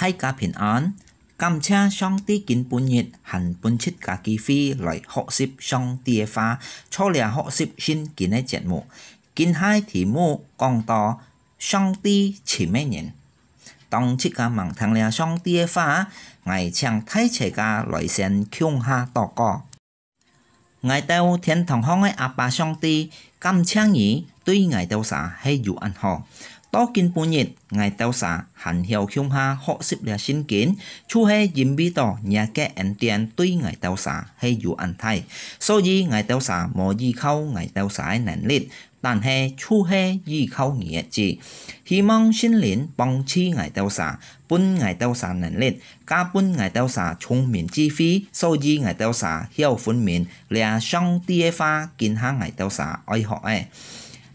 thay cả phiền án cảm cha trong tí kín bốn nhiệt hẳn bốn chít cả kỳ phi lại học xịp trong tìa e pha, cho là học xịp xin kín ấy chuyện mộ kín hai thì mô còn to trong tí chỉ mấy nhện tông chít cả mạng thằng là trong tìa e pha, ngày chàng thay trẻ cả loại sen kiông ha to cỏ ngày tao thiên thằng hong ấy áp bà trong tí cảm cha nhỉ 對外鬥沙係有安好。多見半日，外鬥沙很曉向下學習了先見，就係認為到人嘅恩典對外鬥沙係有安泰，所以外鬥沙冇依靠外鬥沙嘅能力。但係初係依靠你嘅字，希望先練幫助捱到啥，本捱到啥能力，加本捱到啥聰明智慧，所以捱到啥曉分明，咧上帝嘅話見下捱到啥愛學嘅。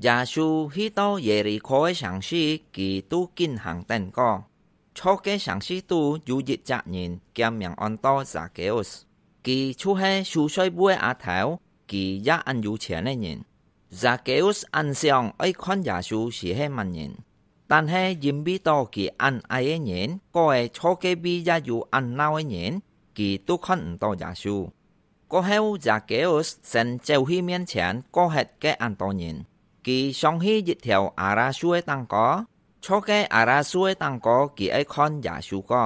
家属听到爷爷口的伤势，给都进行疼个。车的伤势都有一只人，讲样安托扎凯奥斯，出初还说部的阿头，给家按有钱的人。扎 a 奥斯安想，爱看家属是黑么人，但黑因为托给安哀的，个车的比家有安那的人，给都看到家属，个黑扎凯奥斯先走去面前过后个安多人。กีชองฮียิเถียวอาราช่วยตังก็ชอแกอาราช่วยตังก็กีไอคอนยาชูก็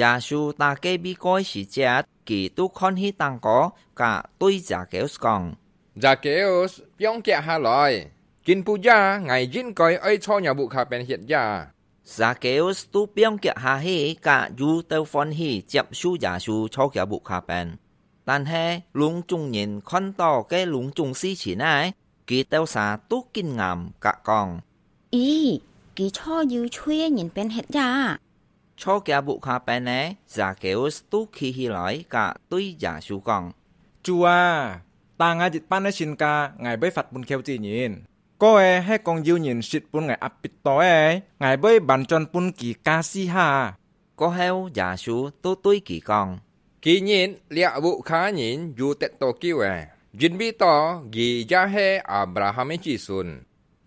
ยาชูตาเกบีก้อยสิเจ็ดกีตุคอนฮีตังก็กะตุยจากเกลสกองจากเกลสเอียงแกฮาลอย กินปูยาไงยินก้อยไอชอหยาบุคาเป็นเหียดยาจาเกลสตุเปียงแกฮาเฮกะยูเตฟอนฮีเจ็บชูยาชูชอยาบุคาเป็นตตอนนแกลุุงงจเค่ลุงจุงซีฉีน情ยกีเต้าสาตุกินงามกะกอง อีกีช่อยืช่วยหินเป็นเห็ดยาช่อแกบุคาไปแนะจากเกวสตุกีฮิลอยกะตุยยาชูกอง จัวต่างอาจิตป้านชินกาไงใบฟฝัดบุญเคียวจีนิน ก็เอให้กองยิวหินสิดปุ่นไงอับปิดต่อเอไงใบบันจนปุ่นกีกาซีฮาก็เฮวยาชูตุตุยกีกองกีหินเลียบุคาหินอยู่เต็มโตกิ้วเอยินบีต่อกีะาเฮอับราฮัมจีซุน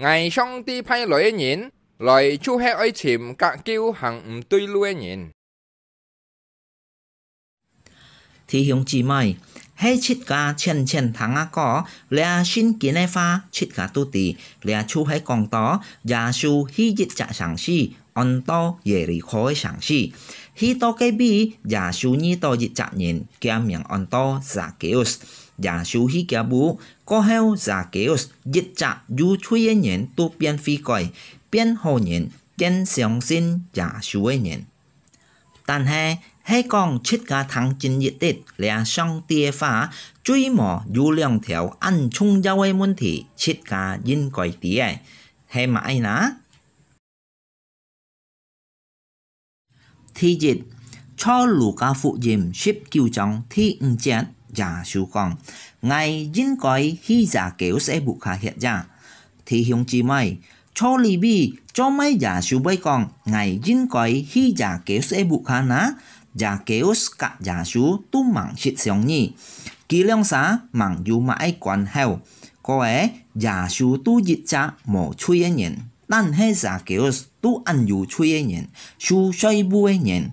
ไงช่องที่ไพ่ลอยงินลอยชูใหอไอยชิมกะกิ้วหังอุตุยลุยงิน ที่หงจีไม่ ให้ชิดกาเช่นเช่นทางอากกอเลียชินกินไอฟ้าชิดกาตุตีเลียชูให้กองต่อยาชูฮียิดจะสังชีออนโตเยริโคสังชีฮีโตเกบียาชูนี่โตยิดจะเงินแกมยังออนโตซาเกอุส giả dạ số hí kia bú có heo giả kéos dịch chặt dù chui ấy nhện tu biến phi còi biến hồ nhện biến sáng sinh giả là chung yên số ấy nhện 但係喺講出家堂真熱烈，兩上地化最冇有兩條暗衝優嘅問題，出家應該啲嘅係咪呢？第一，初路家福音十九章第五節。giả siêu con ngày dính coi khi giả kéo sẽ bụng khả hiện giả thì hiếu chi mày cho lì bi cho mấy giả siêu bay còn ngày dính coi khi giả kéo sẽ bụng khả ná giả kéo cả giả siêu tu mảng xịt xong nhỉ kỳ lông xá mảng dù mãi quan heo có ấy giả siêu tu dịch cha mổ chui anh nhận tan hệ giả kéo tu ăn dù chui anh nhận siêu xoay bu anh nhận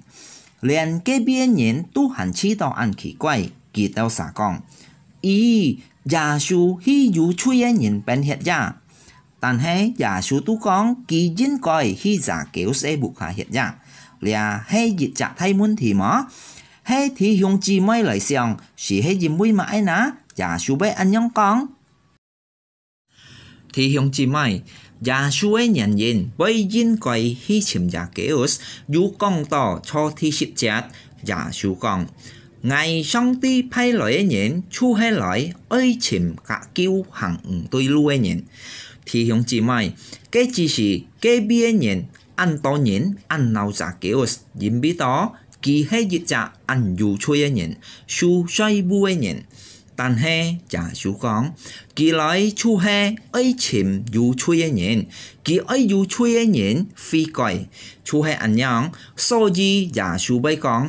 liền kế biên nhận tu hẳn chi tao ăn kỳ quay kỳ tao xả con ý già su hi dù chui anh nhìn bên hết ra tàn hế già su tú con kỳ dính coi hi giả kéo xe buộc hạ hết ra là hay dịch chặt thay muốn thì mỏ hay thì hiong chi mới lại xong chỉ hay dìm mũi mãi ná già su bé anh nhong con thì hiong chi mai giả su ấy nhận nhìn bây dính coi hi chìm giả kéo, dù con tỏ cho thi ship chat giả su con ngày sang ti phai lại nhện chu hai lại ơi chìm cả kêu hẳn tôi lưu nhện. Thì hướng chỉ mai, cái chỉ sĩ cái bia nhện ăn to nhện ăn nào giả kiểu nhìn bí đó kỳ hay dự trả ăn dù chui nhện su xoay bu nhện tàn he chả chú con kỳ lái chu he ấy chìm dù chui ấy nhện kỳ ấy dù chui ấy nhện phi còi chu he ăn nhang so gì giả chú bay con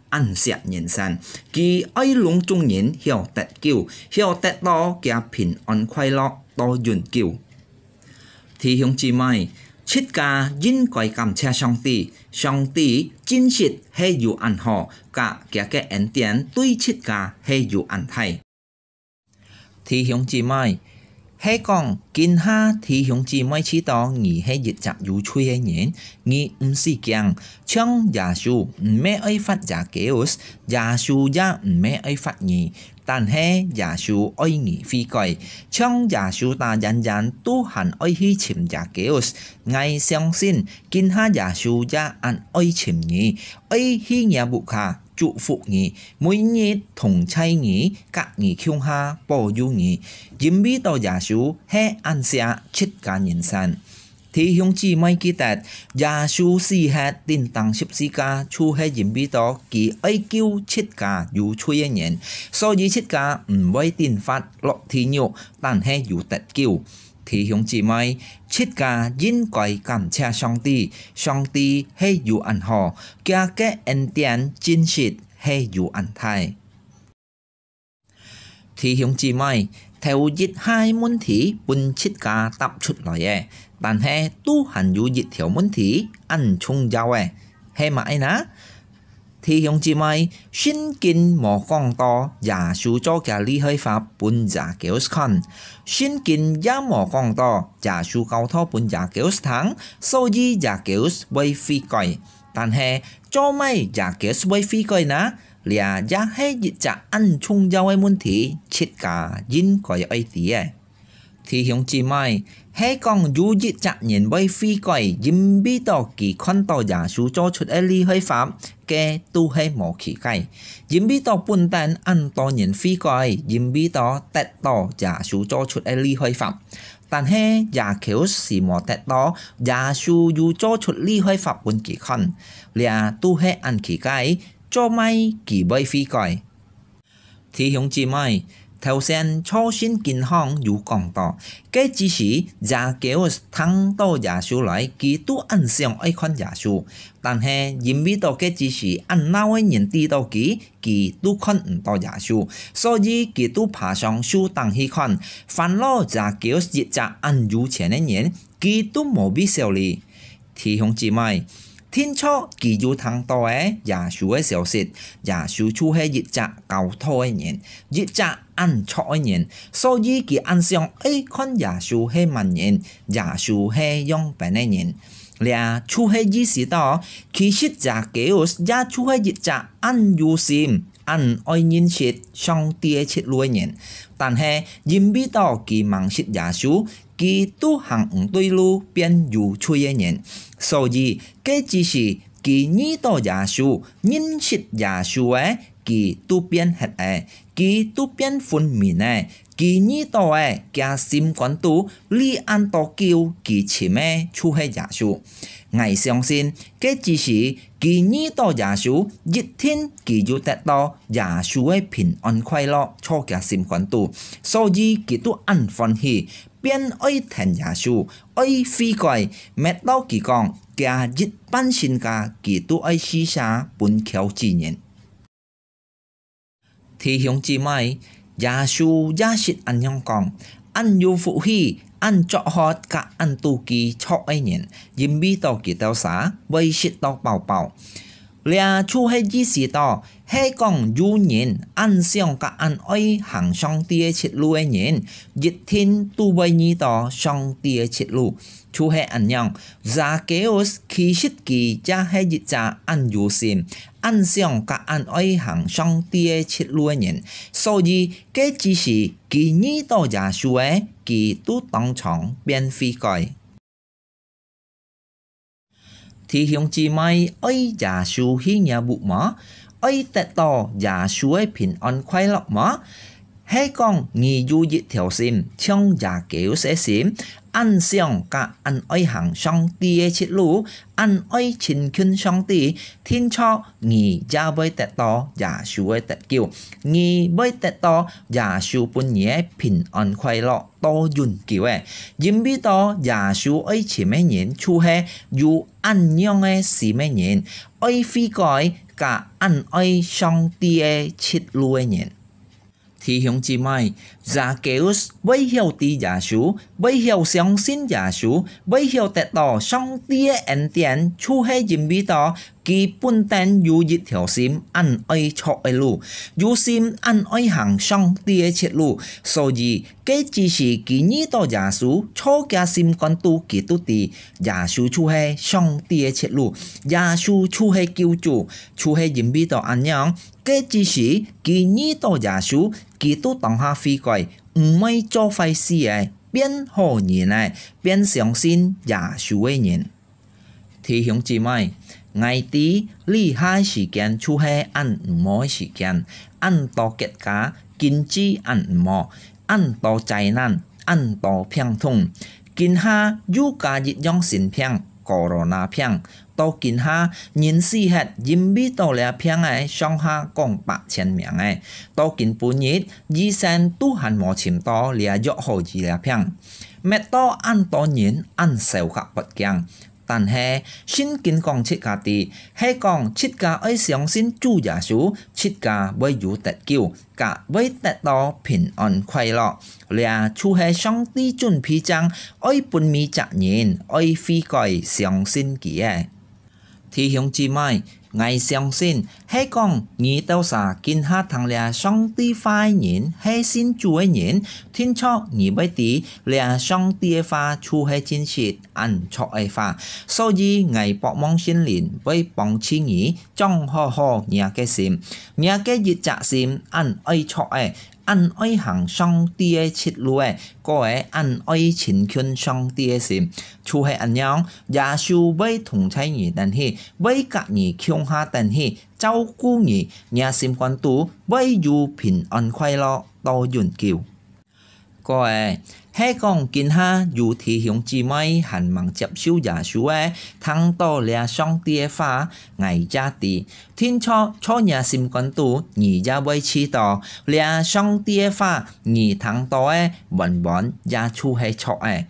ăn xẹt nhân san kỳ ai lũng trung nhân hiểu tết kiều hiểu tết đó kia bình an khoai lọ to dùn kiều thì hướng chỉ mai chít ca dính quay cầm cha song tì song tì chín chít hay dù ăn họ cả kia cái ấn tiền tuy chít ca hay dù ăn thay thì hướng chỉ mai 海讲见哈弟兄子没吃到，你海也只如吹海人，你不是讲，唱雅俗，唔咩爱发家角色，雅俗家唔咩爱发你，但海雅俗爱你飞快，唱雅俗打人人都喊爱去唱角色，爱相信，见哈雅俗家安爱唱你，爱去野不卡。祝福你，每日同妻你，隔你向下保佑你，準備到耶穌係安息七間人生。thì chúng chỉ mấy kỹ tạt gia su si hạt tin tăng ship si ca chu hay dìm bi đó kỳ ấy kêu chết cả dù chui anh nhận so với chết cả um, với phát lọ thì nhiều tàn hay dù tạt kêu thì hướng chỉ mai chết cả dính quay cảm cha song ti song ti hay dù ăn họ kia cái anh tiền chín xịt hay dù ăn thai thì hướng chỉ mai theo dịch hai môn thí bun chết cả tập chút lại e tàn he tu hành dù dịch thiếu môn thí ăn chung giàu e hay mãi ná thì hướng chỉ mai xin kinh mò con to giả sử cho cả lý hơi pháp bún giả kéo khăn xin kinh giá mò con to giả sử cao thọ bún giả kéo tháng sau gì giả kéo bay phi hết dịch trả chung cho muốn cả còi 但係做咩也叫是非句呢？你啊，也係一隻暗中有嘅問題，切家應該要啲嘅。thì hiếu chỉ mai hay còn dù dị chặt nhìn bay phi quẩy dìm bi tỏ kỳ khăn tỏ giả số cho chút ấy e ly hơi phạm kê tu hay mỏ khí cày dìm bi tỏ buồn tàn ăn tỏ nhìn phi quẩy dìm bi tỏ tẹt tỏ giả số cho chút ấy e ly hơi phạm tàn he giả kiểu xì mỏ tẹt tỏ giả số dù cho chút ly hơi phạm buồn kỳ khăn là tu hay ăn khí cày cho may kỳ bay phi quẩy thì hiếu chỉ mai 頭先初選健康有講到，佢只是廿幾個通到耶穌來，佢都很想愛看耶穌，但係因為到佢只是按那位人知道佢，佢都看唔到耶穌，所以佢都爬上樹等去看，煩惱廿幾個一隻按有錢嘅人，佢都冇必要理。弟兄姊妹。天初佢要聽到嘅耶穌嘅消息，耶穌就係一隻教徒嘅人，一隻。ăn cho nhìn so với kỳ ăn xong ấy con giả sử hay mà nhìn giả sử hay dòng phải nên nhìn là chú hay gì gì đó khi xích giả kéo ra chú hay dịch giả ăn dù xìm ăn oi nhìn chết xong tia chết lui nhìn tàn hè dìm bí đó kỳ mạng xích giả sử kỳ tu hạng tuy lưu biến dù chui nhìn so với cái chỉ là kỳ nhi to giả sử nhìn xích giả sử ấy 佢都变黑诶，佢都变粉面诶，佢呢度诶，价心管度离人都叫前做出做耶稣。我相信，佢只是佢呢度耶稣，一天佢就得到耶稣诶平安快乐，错价心管度，所以佢都安分去，变爱听耶稣，爱飞过，咩到佢讲，加日本神教，佢都爱私下本桥之人。thì hiếu chị mai gia su gia shit ăn nhong còn ăn yu phụ hi ăn cho họ cả ăn tu kỳ cho ai nhện yim bi tàu kỳ tàu xá vây shit tàu bảo bảo là chú hay ý sĩ đó hay còn du nhiên ăn xong cả ăn ấy hàng xong tia chết lu ấy nhiên dịch thiên tu bay nhi to xong tia chết lu chú hay ăn nhang giá kéo khi xích kỳ cha hay dịch cha ăn du xin ăn xong cả ăn ấy hàng xong tia chết lu ấy nhiên sau gì cái chỉ sĩ kỳ nhi to giả su ấy kỳ tu tăng trọng bên phi còi thì hiong chi mai ấy giả su hi nhà bụ mà ấy tẹt to giả su ấy pin on khoai lọc mà hay con nghi du dị theo xìm trong giả kiểu sẽ xìm ăn xiong cả ăn ơi hàng xong tia chết lũ ăn ơi chín khuyên xong tì thiên cho nghỉ ra với tẹt to giả su với tẹt kiều nghỉ với tẹt to giả su bún nhé bình an khoai lọ to yun kiều ấy dìm bi to giả su ơi chỉ mấy nhện chu he dù ăn nhong ấy xì mấy nhện ơi phi còi cả ăn ơi xong tia chết lũ ấy nhện thì hướng chỉ mai giả kéo bây hiểu tí giả số bây hiểu sáng sinh giả số bây hiểu tệ tỏ xong tia ảnh tiền chu hay dìm bí tỏ 基本定有一条心，按爱错的路，有心按爱行上天切路。所以，该支持几尼到家属，错加心关注几多钱，家属出害上天切路，家属出害救助，出害人备到安样，该支持几尼到家属，几多挡下富贵，唔会坏事诶，变好人诶，变相信家属的人，提醒之妹。n า à y ี í lý หายสิ kiện chú hè ăn น ỗ ม s สิ i ệ n ăn to k ต่อเกินจี้อันหมออันต่อใจนั่นอันต่อเพียงทุ่งกินฮ้ายุกายิดย่องสินเพียงกอรอนาเพียงต่อกินฮ้ายินสี่เหตยิมบีต่อเล้วเพียงไอช่องห้ากองปะเชียนเมียงไอต่อกินปูนิดยี่แซนตู้หันหมอชิมต่อเหลียยอหอยีแล้วเพียงแม่ต่ออันต่อยินอันเซลขับปัดเกียงตันเฮชินกินกองชิกาตีให้กองชิดกาไอเสียงสินจู่ยาชูชิดกาไว้อยู่แต่กิ้วกะไว้แต่ต่อผินอ่อนไข่หลอเลียชูเฮช่องตีจุนพีจังไอปุ่นมีจะเย็นไอฟีก่อยเสียงสินกี่แอที่ฮงจีไม ngài 相信 hết con nghĩ đâu xa kinh ha thằng là song ti phai nhìn hết xin chuối nhìn thiên cho nghĩ bây tí là song ti e pha chu hết chính trị ăn cho ai e pha sau khi ngài bỏ mong xin liền với bóng chi nghĩ trong ho ho nhà cái sim nhà cái dịch trả sim ăn ai cho ai 安爱行双贴切路，个安哦陈圈双贴心，就系安样，耶稣为同柴尼蛋嘿，为个尼强哈蛋嘿，照顾尼，那心关注，为有平安乐多到匀各位。希望今下有弟兄姊妹还望接受耶稣的听到了上帝的话，爱家的天初初日心关注，你也会知道了上帝的话，你听到的文文也出系错的。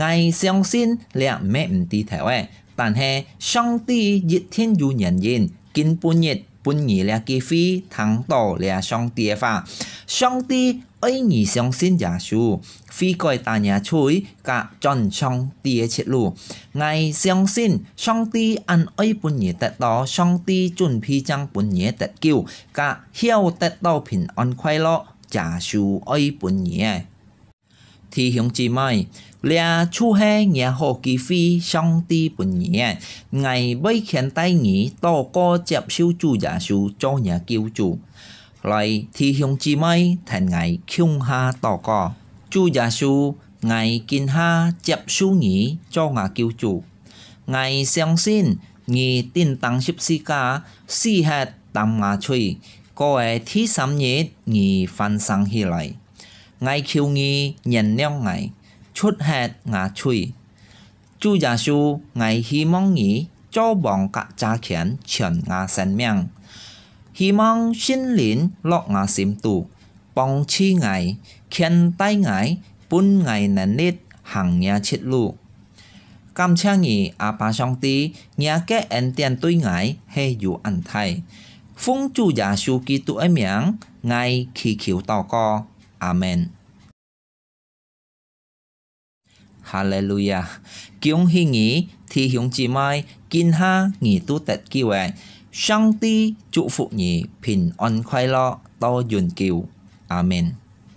爱相信了咩唔低头的，但是上帝一天有人言，今半日。本意了机会，听到了上帝的话，上帝 ấy nhị xong xin giả su phi coi ta nhà chuối cả tròn trong tia chết lù ngày xong xin xong ti ăn ấy bún nhẹ tẹt đó xong ti chuẩn phi chăng bún nhẹ tẹt kêu cả hiệu tẹt đó bình an khoai lo giả su ấy bún nhẹ thì hiểu chỉ mai là chu hè nhà hồ kỳ phi song ti bún nhẹ ngày bây khiến tay nhị to co chẹp siêu chu giả su cho nhà kiêu chủ ลอยที่ฮงจีไม่แทนไงคิงฮาต่อก่อจู่ยาชูไงกินฮาเจ็บชูหนีจ้องาคิวจูไงเสียงสิ้นมีตินตังชิบซิกาสี่แฮตามาช่วยก็เอที่สามเนี่ฟันสังฮีไลไงคิวงีเงียนเนี่ยงไงชุดแฮตงาช่วยจู่ยาชูไงฮีมองงีเจ้าบองกะจ้าเขียนเฉินงาเซนเมียง希望心靈落牙心度，幫起愛，牽帶愛，本愛能力行也切路。感謝你阿爸上帝，你嘅恩典對愛係有恩待。奉主耶穌基督嘅名，愛祈求禱告，阿門。哈利路亞！恭喜你弟兄姊妹，今下你都得救嘅。Shanti, chúc phụ nhị, bình an khoai lo, to dùn kiều. Amen.